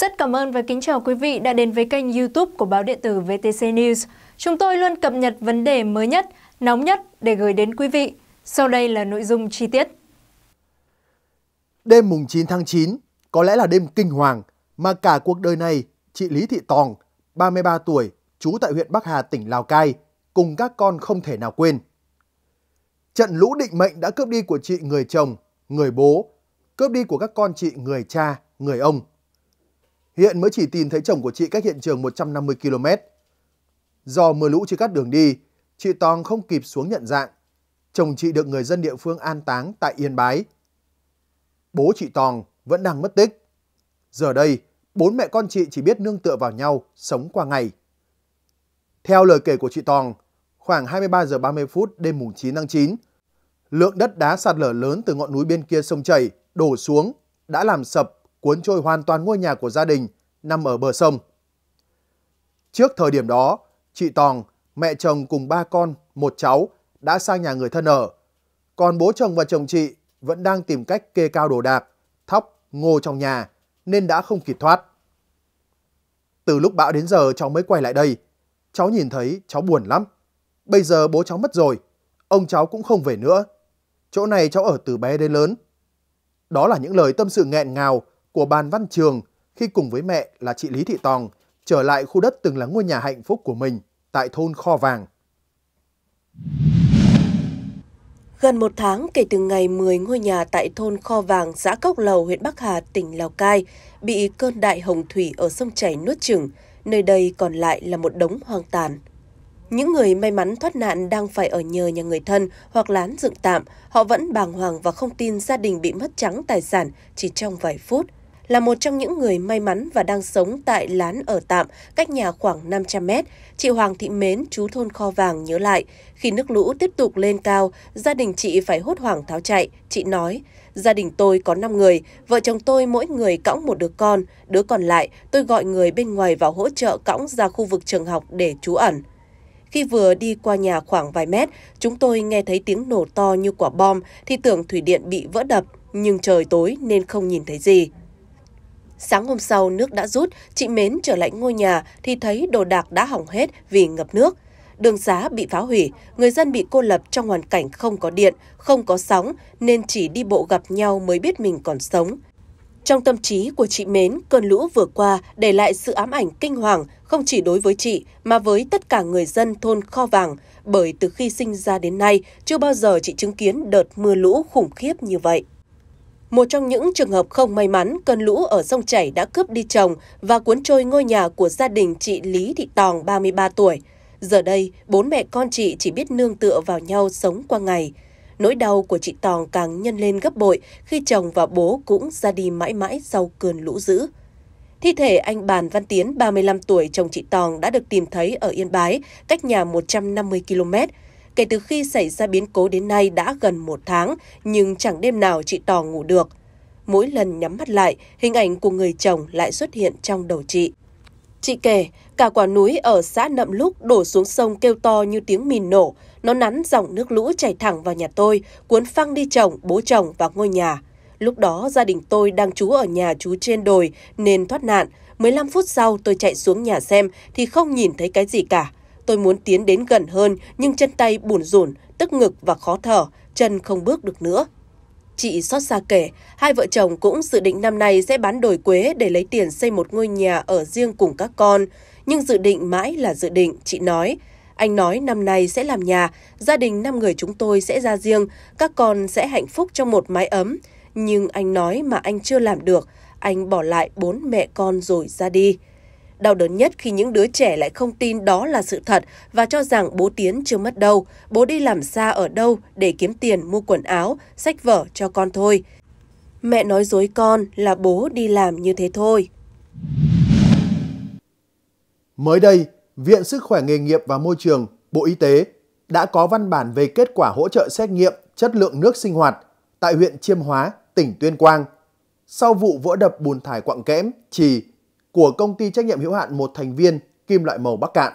Rất cảm ơn và kính chào quý vị đã đến với kênh youtube của báo điện tử VTC News. Chúng tôi luôn cập nhật vấn đề mới nhất, nóng nhất để gửi đến quý vị. Sau đây là nội dung chi tiết. Đêm mùng 9 tháng 9 có lẽ là đêm kinh hoàng mà cả cuộc đời này chị Lý Thị Tòng, 33 tuổi, trú tại huyện Bắc Hà, tỉnh Lào Cai, cùng các con không thể nào quên. Trận lũ định mệnh đã cướp đi của chị người chồng, người bố, cướp đi của các con chị người cha, người ông. Hiện mới chỉ tìm thấy chồng của chị cách hiện trường 150 km. Do mưa lũ chia cắt đường đi, chị Tòng không kịp xuống nhận dạng. Chồng chị được người dân địa phương an táng tại Yên Bái. Bố chị Tòng vẫn đang mất tích. Giờ đây, bốn mẹ con chị chỉ biết nương tựa vào nhau, sống qua ngày. Theo lời kể của chị Tòng, khoảng 23 giờ 30 phút đêm mùng 9 tháng 9, lượng đất đá sạt lở lớn từ ngọn núi bên kia sông chảy đổ xuống đã làm sập cuốn trôi hoàn toàn ngôi nhà của gia đình nằm ở bờ sông. Trước thời điểm đó, chị Tòng, mẹ chồng cùng ba con, một cháu đã sang nhà người thân ở. Còn bố chồng và chồng chị vẫn đang tìm cách kê cao đồ đạc, thóc, ngô trong nhà nên đã không kịp thoát. Từ lúc bão đến giờ cháu mới quay lại đây. Cháu nhìn thấy cháu buồn lắm. Bây giờ bố cháu mất rồi, ông cháu cũng không về nữa. Chỗ này cháu ở từ bé đến lớn. Đó là những lời tâm sự nghẹn ngào của bàn văn trường khi cùng với mẹ là chị Lý Thị Tòng trở lại khu đất từng là ngôi nhà hạnh phúc của mình tại thôn Kho Vàng. Gần một tháng kể từ ngày 10 ngôi nhà tại thôn Kho Vàng, xã Cốc Lầu, huyện Bắc Hà, tỉnh Lào Cai bị cơn đại hồng thủy ở sông chảy nuốt chửng, nơi đây còn lại là một đống hoang tàn. Những người may mắn thoát nạn đang phải ở nhờ nhà người thân hoặc lán dựng tạm, họ vẫn bàng hoàng và không tin gia đình bị mất trắng tài sản chỉ trong vài phút – là một trong những người may mắn và đang sống tại lán ở tạm cách nhà khoảng 500 mét, chị Hoàng Thị Mến, chú thôn Kho Vàng nhớ lại, khi nước lũ tiếp tục lên cao, gia đình chị phải hốt hoảng tháo chạy. Chị nói, gia đình tôi có 5 người, vợ chồng tôi mỗi người cõng một đứa con, đứa còn lại tôi gọi người bên ngoài vào hỗ trợ cõng ra khu vực trường học để trú ẩn. Khi vừa đi qua nhà khoảng vài mét, chúng tôi nghe thấy tiếng nổ to như quả bom thì tưởng thủy điện bị vỡ đập, nhưng trời tối nên không nhìn thấy gì. Sáng hôm sau, nước đã rút, chị Mến trở lại ngôi nhà thì thấy đồ đạc đã hỏng hết vì ngập nước. Đường xá bị phá hủy, người dân bị cô lập trong hoàn cảnh không có điện, không có sóng nên chỉ đi bộ gặp nhau mới biết mình còn sống. Trong tâm trí của chị Mến, cơn lũ vừa qua để lại sự ám ảnh kinh hoàng không chỉ đối với chị mà với tất cả người dân thôn Kho Vàng, bởi từ khi sinh ra đến nay chưa bao giờ chị chứng kiến đợt mưa lũ khủng khiếp như vậy. Một trong những trường hợp không may mắn, cơn lũ ở sông chảy đã cướp đi chồng và cuốn trôi ngôi nhà của gia đình chị Lý Thị Tòng 33 tuổi. Giờ đây, bốn mẹ con chị chỉ biết nương tựa vào nhau sống qua ngày. Nỗi đau của chị Tòng càng nhân lên gấp bội khi chồng và bố cũng ra đi mãi mãi sau cơn lũ dữ. Thi thể anh Bàn Văn Tiến, 35 tuổi, chồng chị Tòng đã được tìm thấy ở Yên Bái, cách nhà 150 km. Kể từ khi xảy ra biến cố đến nay đã gần một tháng, nhưng chẳng đêm nào chị Tò ngủ được. Mỗi lần nhắm mắt lại, hình ảnh của người chồng lại xuất hiện trong đầu chị. Chị kể, cả quả núi ở xã Nậm Lúc đổ xuống sông kêu to như tiếng mìn nổ. Nó nắn dòng nước lũ chảy thẳng vào nhà tôi, cuốn phăng đi chồng, bố chồng và ngôi nhà. Lúc đó gia đình tôi đang trú ở nhà chú trên đồi nên thoát nạn. 15 phút sau tôi chạy xuống nhà xem thì không nhìn thấy cái gì cả. Tôi muốn tiến đến gần hơn nhưng chân tay bủn rủn, tức ngực và khó thở, chân không bước được nữa. Chị xót xa kể, hai vợ chồng cũng dự định năm nay sẽ bán đồi quế để lấy tiền xây một ngôi nhà ở riêng cùng các con. Nhưng dự định mãi là dự định, chị nói. Anh nói năm nay sẽ làm nhà, gia đình năm người chúng tôi sẽ ra riêng, các con sẽ hạnh phúc trong một mái ấm. Nhưng anh nói mà anh chưa làm được, anh bỏ lại bốn mẹ con rồi ra đi. Đau đớn nhất khi những đứa trẻ lại không tin đó là sự thật và cho rằng bố Tiến chưa mất đâu, bố đi làm xa ở đâu để kiếm tiền mua quần áo, sách vở cho con thôi. Mẹ nói dối con là bố đi làm như thế thôi. Mới đây, Viện Sức khỏe nghề nghiệp và môi trường, Bộ Y tế đã có văn bản về kết quả hỗ trợ xét nghiệm chất lượng nước sinh hoạt tại huyện Chiêm Hóa, tỉnh Tuyên Quang. Sau vụ vỡ đập bùn thải quặng kẽm, trì của công ty trách nhiệm hữu hạn một thành viên kim loại màu Bắc Cạn.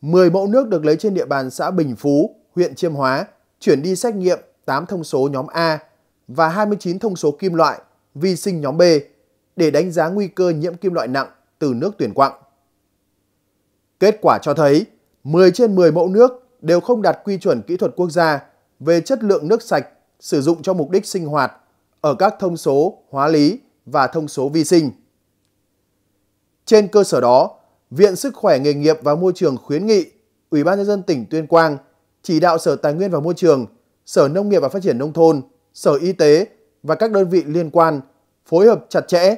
10 mẫu nước được lấy trên địa bàn xã Bình Phú, huyện Chiêm Hóa, chuyển đi xét nghiệm 8 thông số nhóm A và 29 thông số kim loại vi sinh nhóm B để đánh giá nguy cơ nhiễm kim loại nặng từ nước tuyển quặng. Kết quả cho thấy 10 trên 10 mẫu nước đều không đạt quy chuẩn kỹ thuật quốc gia về chất lượng nước sạch sử dụng cho mục đích sinh hoạt ở các thông số hóa lý và thông số vi sinh. Trên cơ sở đó, Viện Sức khỏe nghề nghiệp và môi trường khuyến nghị Ủy ban nhân dân tỉnh Tuyên Quang chỉ đạo Sở Tài nguyên và Môi trường, Sở Nông nghiệp và Phát triển nông thôn, Sở Y tế và các đơn vị liên quan phối hợp chặt chẽ,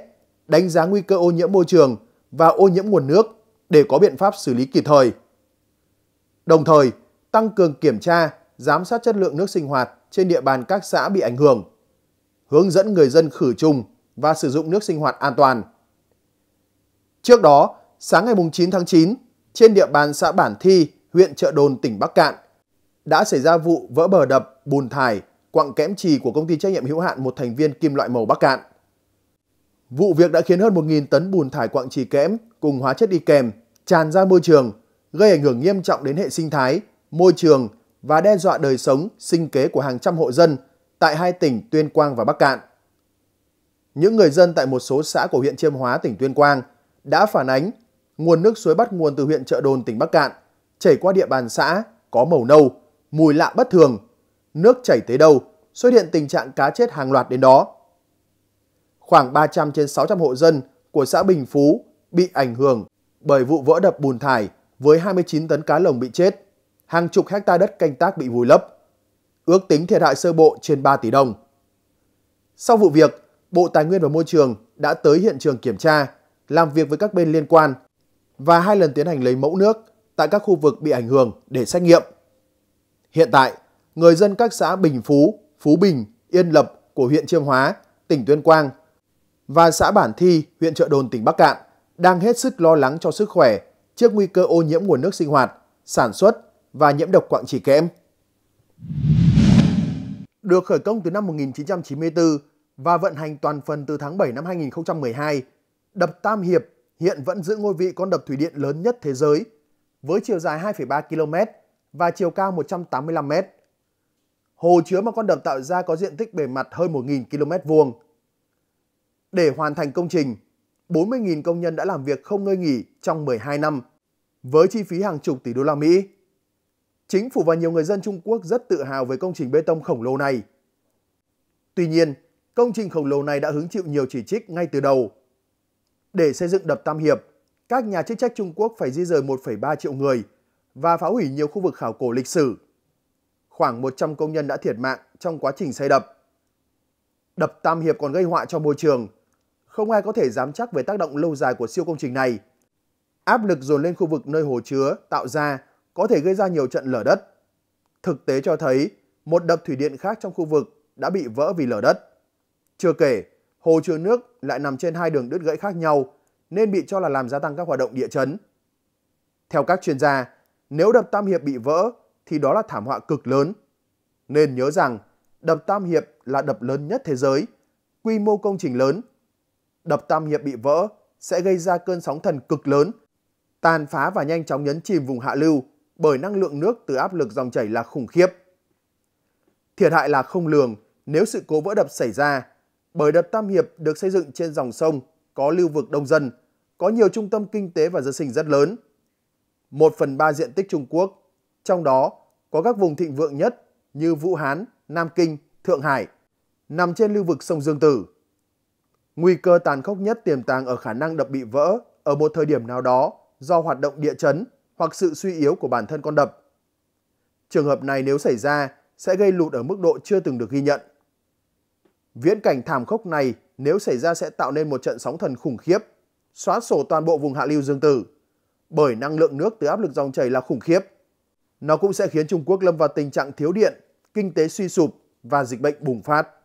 đánh giá nguy cơ ô nhiễm môi trường và ô nhiễm nguồn nước để có biện pháp xử lý kịp thời. Đồng thời, tăng cường kiểm tra, giám sát chất lượng nước sinh hoạt trên địa bàn các xã bị ảnh hưởng, hướng dẫn người dân khử trùng và sử dụng nước sinh hoạt an toàn. Trước đó, sáng ngày 9 tháng 9, trên địa bàn xã Bản Thi, huyện Trợ Đồn, tỉnh Bắc Cạn, đã xảy ra vụ vỡ bờ đập, bùn thải, quặng kẽm trì của công ty trách nhiệm hữu hạn một thành viên kim loại màu Bắc Cạn. Vụ việc đã khiến hơn 1.000 tấn bùn thải quặng trì kẽm cùng hóa chất đi kèm tràn ra môi trường, gây ảnh hưởng nghiêm trọng đến hệ sinh thái, môi trường và đe dọa đời sống, sinh kế của hàng trăm hộ dân tại hai tỉnh Tuyên Quang và Bắc Cạn. Những người dân tại một số xã của huyện Chiêm Hóa, tỉnh Tuyên Quang – đã phản ánh nguồn nước suối bắt nguồn từ huyện Trợ Đồn, tỉnh Bắc Cạn, chảy qua địa bàn xã, có màu nâu, mùi lạ bất thường. Nước chảy tới đâu, xuất hiện tình trạng cá chết hàng loạt đến đó. Khoảng 300 trên 600 hộ dân của xã Bình Phú bị ảnh hưởng bởi vụ vỡ đập bùn thải với 29 tấn cá lồng bị chết, hàng chục hecta đất canh tác bị vùi lấp. Ước tính thiệt hại sơ bộ trên 3 tỷ đồng. Sau vụ việc, Bộ Tài nguyên và Môi trường đã tới hiện trường kiểm tra, làm việc với các bên liên quan và hai lần tiến hành lấy mẫu nước tại các khu vực bị ảnh hưởng để xét nghiệm. Hiện tại, người dân các xã Bình Phú, Phú Bình, Yên Lập của huyện Chiêm Hóa, tỉnh Tuyên Quang và xã Bản Thi, huyện Trợ Đồn, tỉnh Bắc Cạn đang hết sức lo lắng cho sức khỏe trước nguy cơ ô nhiễm nguồn nước sinh hoạt, sản xuất và nhiễm độc quặng trì kẽm. Được khởi công từ năm 1994 và vận hành toàn phần từ tháng 7 năm 2012, Đập Tam Hiệp hiện vẫn giữ ngôi vị con đập thủy điện lớn nhất thế giới với chiều dài 2,3 km và chiều cao 185 m. Hồ chứa mà con đập tạo ra có diện tích bề mặt hơn 1.000 km vuông. Để hoàn thành công trình, 40.000 công nhân đã làm việc không ngơi nghỉ trong 12 năm với chi phí hàng chục tỷ đô la Mỹ. Chính phủ và nhiều người dân Trung Quốc rất tự hào về công trình bê tông khổng lồ này. Tuy nhiên, công trình khổng lồ này đã hứng chịu nhiều chỉ trích ngay từ đầu để xây dựng đập Tam Hiệp, các nhà chức trách Trung Quốc phải di rời 1,3 triệu người và phá hủy nhiều khu vực khảo cổ lịch sử. Khoảng 100 công nhân đã thiệt mạng trong quá trình xây đập. Đập Tam Hiệp còn gây họa cho môi trường. Không ai có thể dám chắc về tác động lâu dài của siêu công trình này. Áp lực dồn lên khu vực nơi hồ chứa tạo ra có thể gây ra nhiều trận lở đất. Thực tế cho thấy một đập thủy điện khác trong khu vực đã bị vỡ vì lở đất. Chưa kể, hồ chứa nước lại nằm trên hai đường đứt gãy khác nhau nên bị cho là làm gia tăng các hoạt động địa chấn. Theo các chuyên gia, nếu đập Tam Hiệp bị vỡ thì đó là thảm họa cực lớn. Nên nhớ rằng đập Tam Hiệp là đập lớn nhất thế giới, quy mô công trình lớn. Đập Tam Hiệp bị vỡ sẽ gây ra cơn sóng thần cực lớn, tàn phá và nhanh chóng nhấn chìm vùng hạ lưu bởi năng lượng nước từ áp lực dòng chảy là khủng khiếp. Thiệt hại là không lường nếu sự cố vỡ đập xảy ra bởi đập Tam Hiệp được xây dựng trên dòng sông, có lưu vực đông dân, có nhiều trung tâm kinh tế và dân sinh rất lớn. một phần ba diện tích Trung Quốc, trong đó có các vùng thịnh vượng nhất như Vũ Hán, Nam Kinh, Thượng Hải, nằm trên lưu vực sông Dương Tử. Nguy cơ tàn khốc nhất tiềm tàng ở khả năng đập bị vỡ ở một thời điểm nào đó do hoạt động địa chấn hoặc sự suy yếu của bản thân con đập. Trường hợp này nếu xảy ra sẽ gây lụt ở mức độ chưa từng được ghi nhận. Viễn cảnh thảm khốc này nếu xảy ra sẽ tạo nên một trận sóng thần khủng khiếp, xóa sổ toàn bộ vùng hạ lưu Dương Tử. Bởi năng lượng nước từ áp lực dòng chảy là khủng khiếp. Nó cũng sẽ khiến Trung Quốc lâm vào tình trạng thiếu điện, kinh tế suy sụp và dịch bệnh bùng phát.